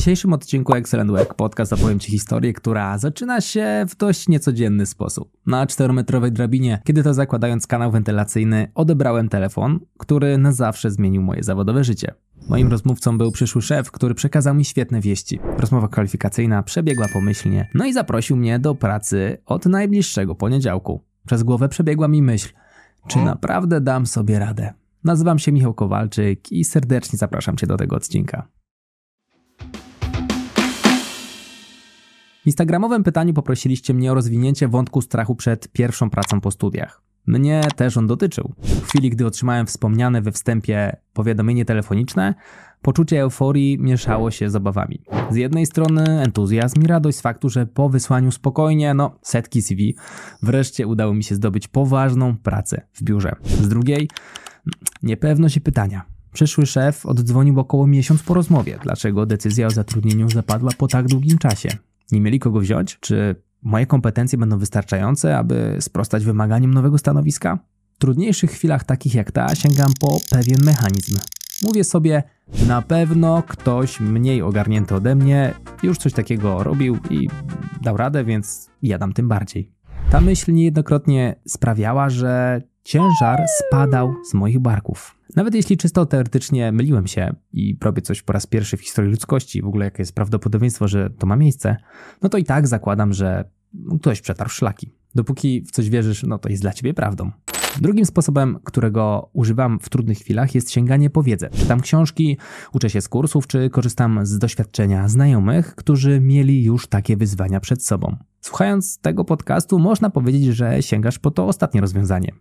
dzisiejszym odcinku Excellent Work podcast opowiem Ci historię, która zaczyna się w dość niecodzienny sposób. Na czterometrowej drabinie, kiedy to zakładając kanał wentylacyjny, odebrałem telefon, który na zawsze zmienił moje zawodowe życie. Moim rozmówcą był przyszły szef, który przekazał mi świetne wieści. Rozmowa kwalifikacyjna przebiegła pomyślnie, no i zaprosił mnie do pracy od najbliższego poniedziałku. Przez głowę przebiegła mi myśl, czy naprawdę dam sobie radę. Nazywam się Michał Kowalczyk i serdecznie zapraszam Cię do tego odcinka. W instagramowym pytaniu poprosiliście mnie o rozwinięcie wątku strachu przed pierwszą pracą po studiach. Mnie też on dotyczył. W chwili, gdy otrzymałem wspomniane we wstępie powiadomienie telefoniczne, poczucie euforii mieszało się z obawami. Z jednej strony entuzjazm i radość z faktu, że po wysłaniu spokojnie, no setki CV, wreszcie udało mi się zdobyć poważną pracę w biurze. Z drugiej, niepewność i pytania. Przyszły szef oddzwonił około miesiąc po rozmowie, dlaczego decyzja o zatrudnieniu zapadła po tak długim czasie nie mieli kogo wziąć? Czy moje kompetencje będą wystarczające, aby sprostać wymaganiom nowego stanowiska? W trudniejszych chwilach takich jak ta sięgam po pewien mechanizm. Mówię sobie, na pewno ktoś mniej ogarnięty ode mnie już coś takiego robił i dał radę, więc jadam tym bardziej. Ta myśl niejednokrotnie sprawiała, że ciężar spadał z moich barków. Nawet jeśli czysto teoretycznie myliłem się i robię coś po raz pierwszy w historii ludzkości, w ogóle jakie jest prawdopodobieństwo, że to ma miejsce, no to i tak zakładam, że ktoś przetarł szlaki. Dopóki w coś wierzysz, no to jest dla ciebie prawdą. Drugim sposobem, którego używam w trudnych chwilach, jest sięganie po wiedzę. Czytam książki, uczę się z kursów, czy korzystam z doświadczenia znajomych, którzy mieli już takie wyzwania przed sobą. Słuchając tego podcastu, można powiedzieć, że sięgasz po to ostatnie rozwiązanie.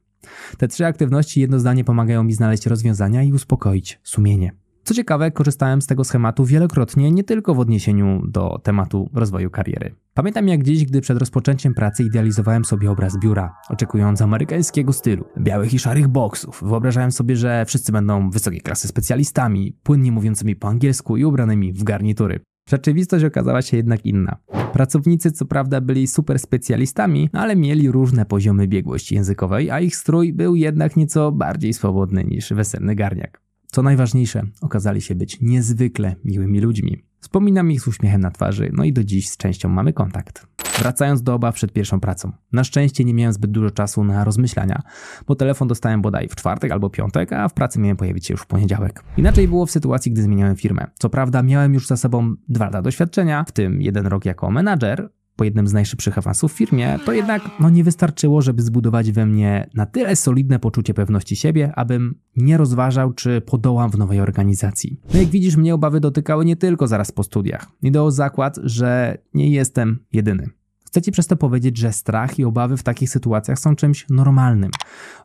Te trzy aktywności jedno zdanie pomagają mi znaleźć rozwiązania i uspokoić sumienie. Co ciekawe, korzystałem z tego schematu wielokrotnie, nie tylko w odniesieniu do tematu rozwoju kariery. Pamiętam jak dziś, gdy przed rozpoczęciem pracy idealizowałem sobie obraz biura, oczekując amerykańskiego stylu, białych i szarych boksów. Wyobrażałem sobie, że wszyscy będą wysokiej klasy specjalistami, płynnie mówiącymi po angielsku i ubranymi w garnitury. Rzeczywistość okazała się jednak inna. Pracownicy co prawda byli super specjalistami, ale mieli różne poziomy biegłości językowej, a ich strój był jednak nieco bardziej swobodny niż weselny garniak. Co najważniejsze, okazali się być niezwykle miłymi ludźmi. Wspominam ich z uśmiechem na twarzy, no i do dziś z częścią mamy kontakt. Wracając do obaw przed pierwszą pracą. Na szczęście nie miałem zbyt dużo czasu na rozmyślania, bo telefon dostałem bodaj w czwartek albo piątek, a w pracy miałem pojawić się już w poniedziałek. Inaczej było w sytuacji, gdy zmieniałem firmę. Co prawda miałem już za sobą dwa lata doświadczenia, w tym jeden rok jako menadżer, po jednym z najszybszych awansów w firmie, to jednak no, nie wystarczyło, żeby zbudować we mnie na tyle solidne poczucie pewności siebie, abym nie rozważał, czy podołam w nowej organizacji. No jak widzisz, mnie obawy dotykały nie tylko zaraz po studiach. I do zakład, że nie jestem jedyny. Chcę ci przez to powiedzieć, że strach i obawy w takich sytuacjach są czymś normalnym.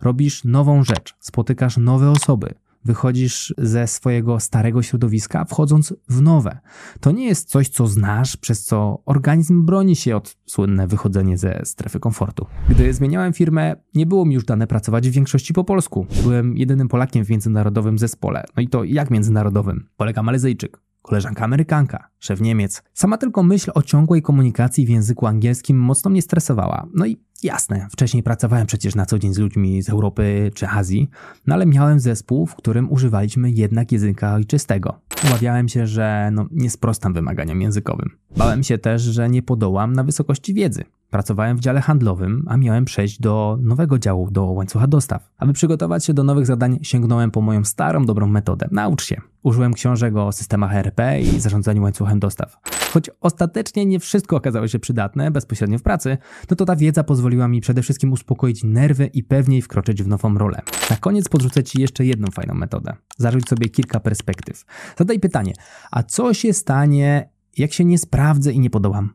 Robisz nową rzecz, spotykasz nowe osoby, wychodzisz ze swojego starego środowiska, wchodząc w nowe. To nie jest coś, co znasz, przez co organizm broni się od słynne wychodzenie ze strefy komfortu. Gdy zmieniałem firmę, nie było mi już dane pracować w większości po polsku. Byłem jedynym Polakiem w międzynarodowym zespole. No i to jak międzynarodowym? Polega Malezyjczyk, koleżanka Amerykanka, szef Niemiec. Sama tylko myśl o ciągłej komunikacji w języku angielskim mocno mnie stresowała. No i jasne, wcześniej pracowałem przecież na co dzień z ludźmi z Europy czy Azji, no ale miałem zespół, w którym używaliśmy jednak języka ojczystego. Obawiałem się, że no, nie sprostam wymaganiom językowym. Bałem się też, że nie podołam na wysokości wiedzy. Pracowałem w dziale handlowym, a miałem przejść do nowego działu, do łańcucha dostaw. Aby przygotować się do nowych zadań, sięgnąłem po moją starą, dobrą metodę. Naucz się. Użyłem książek o systemach ERP i zarządzaniu łańcuchem dostaw. Choć ostatecznie nie wszystko okazało się przydatne bezpośrednio w pracy, no to ta wiedza pozwoliła mi przede wszystkim uspokoić nerwy i pewniej wkroczyć w nową rolę. Na koniec podrzucę Ci jeszcze jedną fajną metodę. Zarzuć sobie kilka perspektyw. Zadaj pytanie, a co się stanie, jak się nie sprawdzę i nie podołam?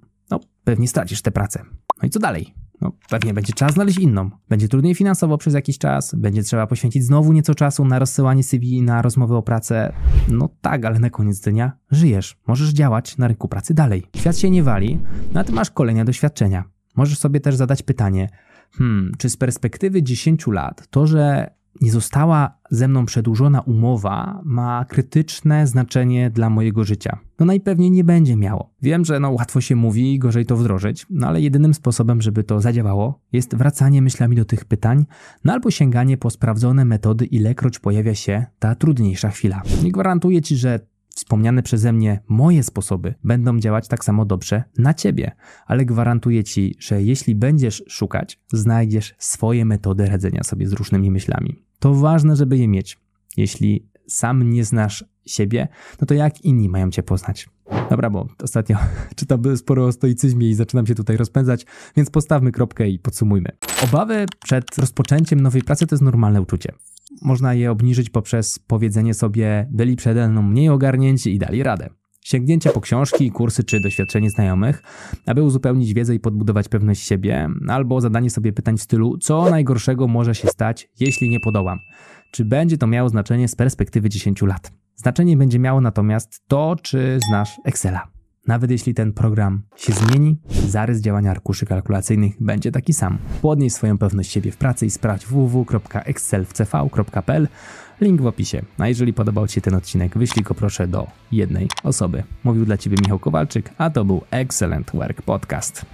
pewnie stracisz tę pracę. No i co dalej? No, pewnie będzie trzeba znaleźć inną. Będzie trudniej finansowo przez jakiś czas, będzie trzeba poświęcić znowu nieco czasu na rozsyłanie CV, na rozmowy o pracę. No tak, ale na koniec dnia żyjesz, możesz działać na rynku pracy dalej. Świat się nie wali, no a ty masz kolejne doświadczenia. Możesz sobie też zadać pytanie, hmm, czy z perspektywy 10 lat to, że nie została ze mną przedłużona umowa ma krytyczne znaczenie dla mojego życia. No najpewniej nie będzie miało. Wiem, że no łatwo się mówi, gorzej to wdrożyć, no ale jedynym sposobem, żeby to zadziałało, jest wracanie myślami do tych pytań, no albo sięganie po sprawdzone metody, ilekroć pojawia się ta trudniejsza chwila. Nie gwarantuję ci, że wspomniane przeze mnie moje sposoby będą działać tak samo dobrze na ciebie, ale gwarantuję ci, że jeśli będziesz szukać, znajdziesz swoje metody radzenia sobie z różnymi myślami. To ważne, żeby je mieć. Jeśli sam nie znasz siebie, no to jak inni mają cię poznać? Dobra, bo ostatnio czytam sporo o stoicyzmie i zaczynam się tutaj rozpędzać, więc postawmy kropkę i podsumujmy. Obawy przed rozpoczęciem nowej pracy to jest normalne uczucie. Można je obniżyć poprzez powiedzenie sobie, byli przede mną mniej ogarnięci i dali radę. Sięgnięcie po książki, kursy czy doświadczenie znajomych, aby uzupełnić wiedzę i podbudować pewność siebie, albo zadanie sobie pytań w stylu, co najgorszego może się stać, jeśli nie podołam. Czy będzie to miało znaczenie z perspektywy 10 lat? Znaczenie będzie miało natomiast to, czy znasz Excela. Nawet jeśli ten program się zmieni, zarys działania arkuszy kalkulacyjnych będzie taki sam. Podnieś swoją pewność siebie w pracy i sprawdź www.excelwcv.pl Link w opisie. A jeżeli podobał Ci się ten odcinek, wyślij go proszę do jednej osoby. Mówił dla Ciebie Michał Kowalczyk, a to był Excellent Work Podcast.